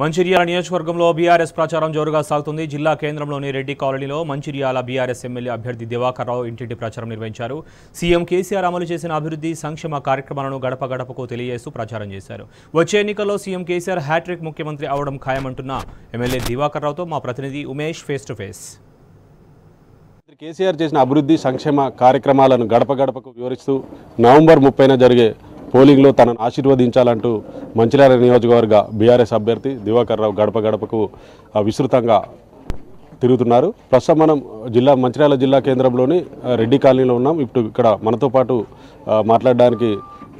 మంచిర్యాల నియోజకవర్గంలో బీఆర్ఎస్ ప్రచారం జోరుగా సాగుతుంది జిల్లా కేంద్రంలోని రెడ్డి కాలనీలో మంచిర్యాల బీఆర్ఎస్ ఎమ్మెల్యే అభ్యర్థి దివాకర్ రావు ఇంటింటి ప్రచారం నిర్వహించారు సీఎం కేసీఆర్ అమలు చేసిన అభివృద్ధి సంక్షేమ కార్యక్రమాలను గడప గడపకు తెలియజేస్తూ ప్రచారం చేశారు వచ్చే ఎన్నికల్లో సీఎం కేసీఆర్ హ్యాట్రిక్ ముఖ్యమంత్రి అవడం ఖాయమంటున్న ఎమ్మెల్యే దివాకర్ రావుతో మా ప్రతినిధి Umesh face to face KCR చేసిన అభివృద్ధి సంక్షేమ కార్యక్రమాలను గడప గడపకు వివరిస్తూ నవంబర్ ముప్పైన జరిగే పోలింగ్లో తనను ఆశీర్వదించాలంటూ మంచిర్యాల నియోజకవర్గ బీఆర్ఎస్ అభ్యర్థి దివాకర్ రావు గడప గడపకు విస్తృతంగా తిరుగుతున్నారు ప్రస్తుతం మనం జిల్లా మంచిర్యాల జిల్లా కేంద్రంలోని రెడ్డి కాలనీలో ఉన్నాం ఇప్పుడు ఇక్కడ మనతో పాటు మాట్లాడడానికి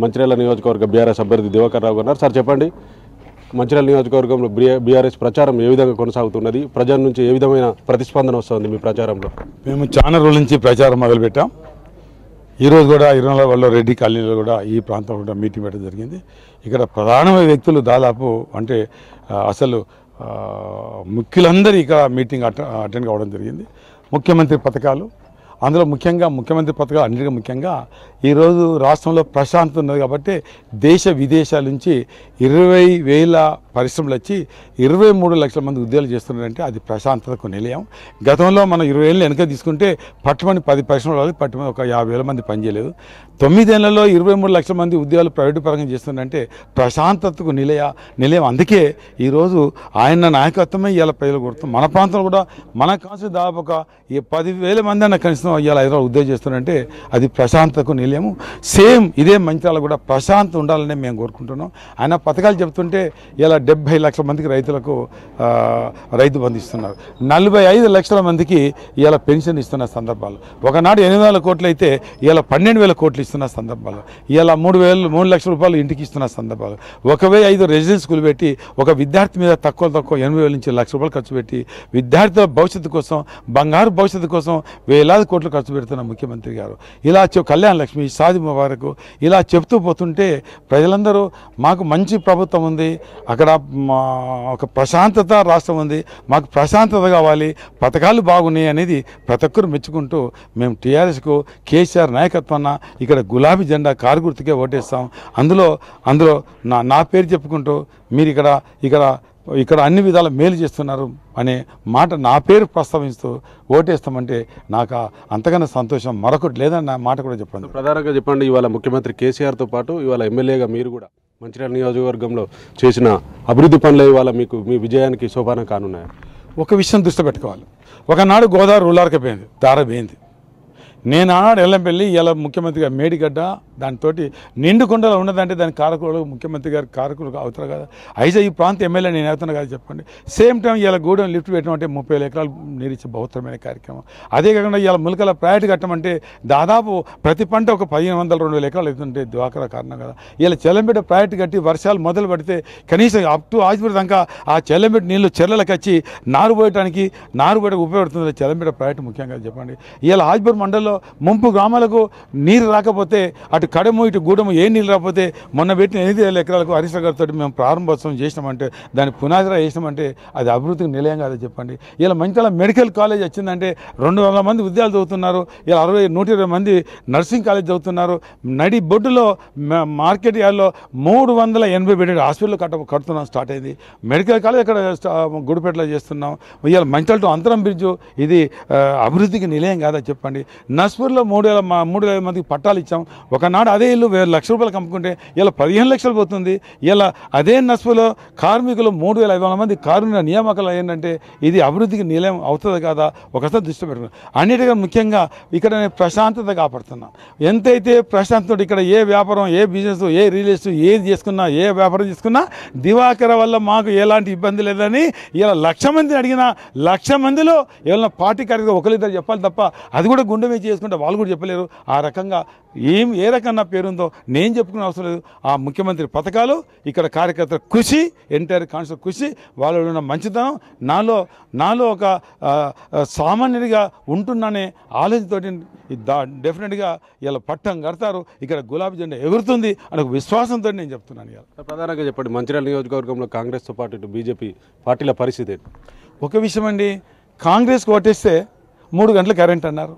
మంచిర్యాల నియోజకవర్గ బీఆర్ఎస్ అభ్యర్థి దివాకర్ రావు ఉన్నారు సార్ చెప్పండి మంచిర్యాల నియోజకవర్గంలో బీఆర్ఎస్ ప్రచారం ఏ విధంగా కొనసాగుతున్నది ప్రజల నుంచి ఏ విధమైన ప్రతిస్పందన వస్తుంది మీ ప్రచారంలో మేము చాలా రోజుల నుంచి ప్రచారం మొదలుపెట్టాం ఈరోజు కూడా ఇరవై వాళ్ళ రెడ్డి కాలనీలో కూడా ఈ ప్రాంతంలో కూడా మీటింగ్ పెట్టడం జరిగింది ఇక్కడ ప్రధానమైన వ్యక్తులు దాదాపు అంటే అసలు ముఖ్యులందరూ ఇక్కడ మీటింగ్ అటెండ్ కావడం జరిగింది ముఖ్యమంత్రి పథకాలు అందులో ముఖ్యంగా ముఖ్యమంత్రి పథకాలు అన్నిటికీ ముఖ్యంగా ఈరోజు రాష్ట్రంలో ప్రశాంతత ఉన్నది కాబట్టి దేశ విదేశాల నుంచి ఇరవై వేల పరిశ్రమలు వచ్చి ఇరవై మూడు లక్షల మంది ఉద్యోగాలు చేస్తున్నారంటే అది ప్రశాంతతకు నిలయం గతంలో మనం ఇరవై ఏళ్ళు వెనక తీసుకుంటే పట్టుమని పది పరిశ్రమలు వాళ్ళు పట్టుమని ఒక యాభై వేల మంది పనిచేయలేదు తొమ్మిదేళ్లలో ఇరవై మూడు లక్షల మంది ఉద్యోగాలు ప్రైవేటు పరంగా చేస్తున్నారంటే ప్రశాంతతకు నిలయ నిలయం అందుకే ఈరోజు ఆయన నాయకత్వమే ఇలా ప్రజలు కొడుతుంది మన ప్రాంతంలో కూడా మన కాన్స్టిట్యూట్ దాదాపు ఒక పదివేల మంది అన్న కనీసం కోసం ఇవాళ హైదరాబాద్ ఉద్దేశం చేస్తున్నారంటే అది ప్రశాంతకు నిలయము సేమ్ ఇదే మంచాలు కూడా ప్రశాంత ఉండాలని మేము కోరుకుంటున్నాం ఆయన పథకాలు చెప్తుంటే ఇలా డెబ్బై లక్షల మందికి రైతులకు రైతు బంధు ఇస్తున్నారు నలభై ఐదు లక్షల మందికి ఇలా పెన్షన్ ఇస్తున్న సందర్భాలు ఒకనాడు ఎనిమిది వేల కోట్లు అయితే ఇలా పన్నెండు వేల కోట్లు ఇస్తున్న సందర్భాలు ఇలా మూడు వేలు మూడు లక్షల రూపాయలు ఇంటికి ఇస్తున్న సందర్భాలు ఒకవేళ ఐదు రెసిడెన్స్ స్కూల్ పెట్టి ఒక విద్యార్థి మీద తక్కువ తక్కువ ఎనభై వేల నుంచి లక్ష రూపాయలు ఖర్చు పెట్టి విద్యార్థుల భవిష్యత్తు కోసం బంగారు భవిష్యత్తు కోసం వేలాది కోట్లు ఖర్చు పెడుతున్న ముఖ్యమంత్రి గారు ఇలా కళ్యాణ లక్ష్మి సాది ముబారకు ఇలా చెప్తూ పోతుంటే ప్రజలందరూ మాకు మంచి ప్రభుత్వం ఉంది అక్కడ ఒక ప్రశాంతత రాష్ట్రం ఉంది మాకు ప్రశాంతత కావాలి పథకాలు బాగున్నాయి అనేది ప్రతి ఒక్కరు మెచ్చుకుంటూ మేము టీఆర్ఎస్కు కేసీఆర్ నాయకత్వాన ఇక్కడ గులాబీ జెండా కారు గుర్తుకే ఓటేస్తాం అందులో అందులో నా నా పేరు చెప్పుకుంటూ మీరు ఇక్కడ ఇక్కడ ఇక్కడ అన్ని విధాల మేలు చేస్తున్నారు అనే మాట నా పేరు ప్రస్తావిస్తూ ఓటేస్తామంటే నాకు అంతకన్నా సంతోషం మరొకటి లేదని నా మాట కూడా చెప్పండి ప్రధానంగా చెప్పండి ఇవాళ ముఖ్యమంత్రి కేసీఆర్తో పాటు ఇవాళ ఎమ్మెల్యేగా మీరు కూడా మంచిర్యాల నియోజకవర్గంలో చేసిన అభివృద్ధి పనులు ఇవాళ మీకు మీ విజయానికి సోపానం కానున్నాయి ఒక విషయం దృష్టి పెట్టుకోవాలి ఒకనాడు గోదావరి రూలార్కి పోయింది దార నేను ఆనాడు ఎల్లంపల్లి ఇలా ముఖ్యమంత్రి గారు మేడిగడ్డ దాంతో నిండుకొండలో ఉన్నదంటే దాని కారకులు ముఖ్యమంత్రి గారు కారకులు అవుతారు కదా అయితే ఈ ప్రాంత ఎమ్మెల్యే నేను అవుతున్నా కదా చెప్పండి సేమ్ టైం ఇలా గూడెం లిఫ్ట్ పెట్టడం అంటే ముప్పై ఎకరాలు నీరిచ్చే బహుత్తరమైన కార్యక్రమం అదే కాకుండా ఇలా ములకల ప్రయాటి కట్టమంటే దాదాపు ప్రతి పంట ఒక పదిహేను వందల రెండు వేల ఎకరాలు అవుతుంటే ద్వాకర కారణం కదా ఇలా చెల్లంపేట ప్రయాటి కట్టి వర్షాలు మొదలు పెడితే కనీసం అప్ టు ఆజ్పూర్ దాకా ఆ చెల్లంపేట నీళ్లు చెర్లలకు వచ్చి నారు పోయటానికి నారు పోయడానికి ఉపయోగపడుతుంది చెల్లంపేట ప్రయాటి ముఖ్యంగా చెప్పండి ఇలా ఆజ్పూర్ మండలంలో ముంపు గ్రామాలకు నీరు రాకపోతే అటు కడము ఇటు గూడము ఏ నీళ్ళు రాకపోతే మొన్న పెట్టిన ఎనిమిది వేల ఎకరాలకు హరీష్ గారితో మేము ప్రారంభోత్సవం చేసినామంటే దాని పునాదిరా చేసినామంటే అది అభివృద్ధికి నిలయం కాదని చెప్పండి ఇలా మంచిగా మెడికల్ కాలేజ్ వచ్చిందంటే రెండు వందల మంది ఉద్యోగాలు చదువుతున్నారు ఇలా అరవై నూట ఇరవై మంది నర్సింగ్ కాలేజ్ చదువుతున్నారు నడి బొడ్డులో మార్కెట్ యార్డ్లో మూడు వందల ఎనభై బెడ్ హాస్పిటల్ కట్ట కడుతున్నాం స్టార్ట్ అయింది మెడికల్ కాలేజ్ ఇక్కడ గుడిపేటలో చేస్తున్నాం ఇవాళ మంచాలతో అంతరం బ్రిడ్జు ఇది అభివృద్ధికి నిలయం కాదని చెప్పండి నా దాస్పూర్లో మూడు వేల మూడు వేల మందికి పట్టాలు ఇచ్చాం ఒకనాడు అదే ఇల్లు వేల లక్ష రూపాయలు కమ్ముకుంటే ఇలా పదిహేను లక్షలు పోతుంది ఇలా అదే నస్పులో కార్మికులు మూడు వేల ఐదు వందల మంది కార్మికుల నియామకాలు ఏంటంటే ఇది అభివృద్ధికి నిలయం అవుతుంది కదా ఒకసారి దృష్టి పెట్టుకున్నాం అన్నిటికీ ముఖ్యంగా ఇక్కడ నేను ప్రశాంతత కాపాడుతున్నాను ఎంతైతే ప్రశాంతత ఇక్కడ ఏ వ్యాపారం ఏ బిజినెస్ ఏ రియల్ ఎస్టేట్ ఏది చేసుకున్నా ఏ వ్యాపారం చేసుకున్నా దివాకర వల్ల మాకు ఎలాంటి ఇబ్బంది లేదని ఇలా లక్ష మందిని అడిగినా లక్ష మందిలో ఏమైనా పార్టీ కార్యక్రమం ఒకరిద్దరు చెప్పాలి తప్ప అది కూడా గుండె మీద చేసుకుంటే వాళ్ళు కూడా చెప్పలేరు ఆ రకంగా ఏం ఏ రకంగా పేరుందో నేను చెప్పుకునే అవసరం లేదు ఆ ముఖ్యమంత్రి పథకాలు ఇక్కడ కార్యకర్తల కృషి ఎన్టీఆర్ కాన్స్టర్ కృషి వాళ్ళు ఉన్న మంచితనం నాలో నాలో ఒక సామాన్యుడిగా ఉంటున్నానే ఆలోచనతోటి డెఫినెట్గా ఇలా పట్టం కడతారు ఇక్కడ గులాబీ జెండా ఎగురుతుంది అని ఒక విశ్వాసంతో నేను చెప్తున్నాను ఇవాళ ప్రధానంగా చెప్పండి మంచిర్యాల నియోజకవర్గంలో కాంగ్రెస్తో పాటు బీజేపీ పార్టీల పరిస్థితి ఒక విషయం అండి కాంగ్రెస్కి ఓటేస్తే మూడు గంటల కరెంట్ అన్నారు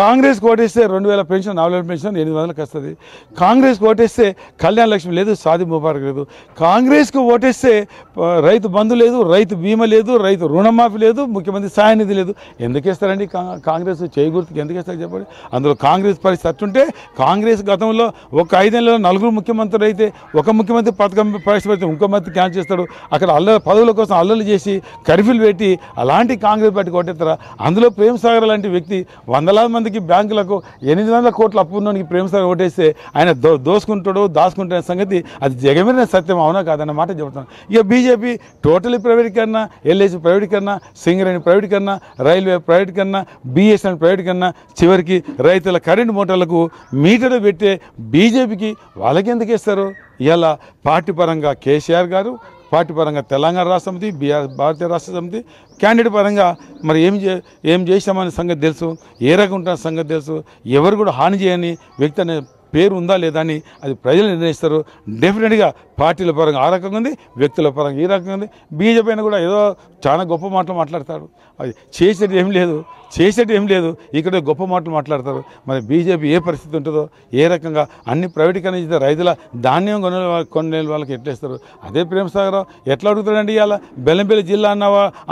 కాంగ్రెస్ ఓటేస్తే రెండు వేల పెన్షన్ నాలుగు వేల పెన్షన్ ఎనిమిది వందలకు వస్తుంది కాంగ్రెస్కి ఓటేస్తే కళ్యాణ లక్ష్మి లేదు సాది ముబారక్ లేదు కాంగ్రెస్కు ఓటేస్తే రైతు బంధు లేదు రైతు బీమా లేదు రైతు రుణమాఫీ లేదు ముఖ్యమంత్రి సాయనిధి లేదు ఎందుకేస్తారండి కాంగ్రెస్ చేయగుర్తుకి ఎందుకేస్తారు చెప్పండి అందులో కాంగ్రెస్ పరిస్థితి అట్టుంటే కాంగ్రెస్ గతంలో ఒక ఐదేళ్ళలో నలుగురు ముఖ్యమంత్రులు అయితే ఒక ముఖ్యమంత్రి పథకం పరిస్థితి ఇంకో మంత్రి క్యాన్సిల్ చేస్తాడు అక్కడ అల్ల పదవుల కోసం అల్లలు చేసి కర్ఫ్యూలు పెట్టి అలాంటి కాంగ్రెస్ పార్టీ కొట్టేస్తారా అందులో ప్రేమ్ సాగర్ లాంటి వ్యక్తి వందలాది మందికి బ్యాంకులకు ఎనిమిది వందల కోట్ల అప్పు ఉన్నోనికి ప్రేమసాగర్ ఓటేస్తే ఆయన దో దోసుకుంటాడు దాచుకుంటున్న సంగతి అది జగమైన సత్యం అవునా కాదన్నమాట చెబుతాను ఇక బీజేపీ టోటలీ కన్నా ఎల్ఐసి ప్రైవేటీకరణ సింగరేణి కన్నా రైల్వే కన్నా ప్రైవేటీకరణ ప్రైవేట్ కన్నా చివరికి రైతుల కరెంటు మోటార్లకు మీటర్లు పెట్టే బీజేపీకి వాళ్ళకెందుకు ఇస్తారు ఇలా పార్టీ పరంగా కేసీఆర్ గారు పార్టీ పరంగా తెలంగాణ రాష్ట్ర సమితి బీఆర్ భారతీయ రాష్ట్ర సమితి క్యాండిడేట్ పరంగా మరి ఏం చే ఏం చేసామనే సంగతి తెలుసు ఏ రకం ఉంటున్న సంగతి తెలుసు ఎవరు కూడా హాని చేయని వ్యక్తి అనే పేరు ఉందా లేదా అని అది ప్రజలు నిర్ణయిస్తారు డెఫినెట్గా పార్టీల పరంగా ఆ రకంగా ఉంది వ్యక్తుల పరంగా ఈ రకంగా ఉంది బీజేపీ కూడా ఏదో చాలా గొప్ప మాటలు మాట్లాడతారు అది చేసేది ఏం లేదు చేసేది ఏం లేదు ఇక్కడ గొప్ప మాటలు మాట్లాడతారు మరి బీజేపీ ఏ పరిస్థితి ఉంటుందో ఏ రకంగా అన్ని ప్రైవేటీకరణ రైతుల ధాన్యం కొనే కొనే వాళ్ళకి ఎట్లేస్తారు అదే ప్రేమసాగరం ఎట్లా అడుగుతాడండి ఇవాళ బెల్లంపల్లి జిల్లా అన్న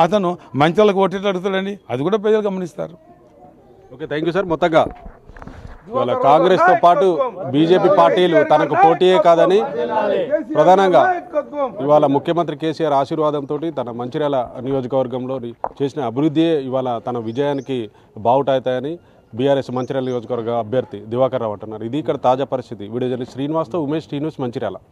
అతను మంచాలకు ఓటెట్లు అడుగుతాడండి అది కూడా ప్రజలు గమనిస్తారు ఓకే థ్యాంక్ సార్ మొత్తంగా ఇవాళ కాంగ్రెస్తో పాటు బీజేపీ పార్టీలు తనకు పోటీయే కాదని ప్రధానంగా ఇవాళ ముఖ్యమంత్రి కేసీఆర్ ఆశీర్వాదంతో తన మంచిర్యాల నియోజకవర్గంలో చేసిన అభివృద్ధియే ఇవాళ తన విజయానికి అవుతాయని బీఆర్ఎస్ మంచిర్యాల నియోజకవర్గ అభ్యర్థి దివాకర్ రావు అంటున్నారు ఇది ఇక్కడ తాజా పరిస్థితి వీడియో జర్నలిస్ట్ శ్రీనివాస్తో ఉమేష్ శ్రీనివాస్ మంచిర్యాల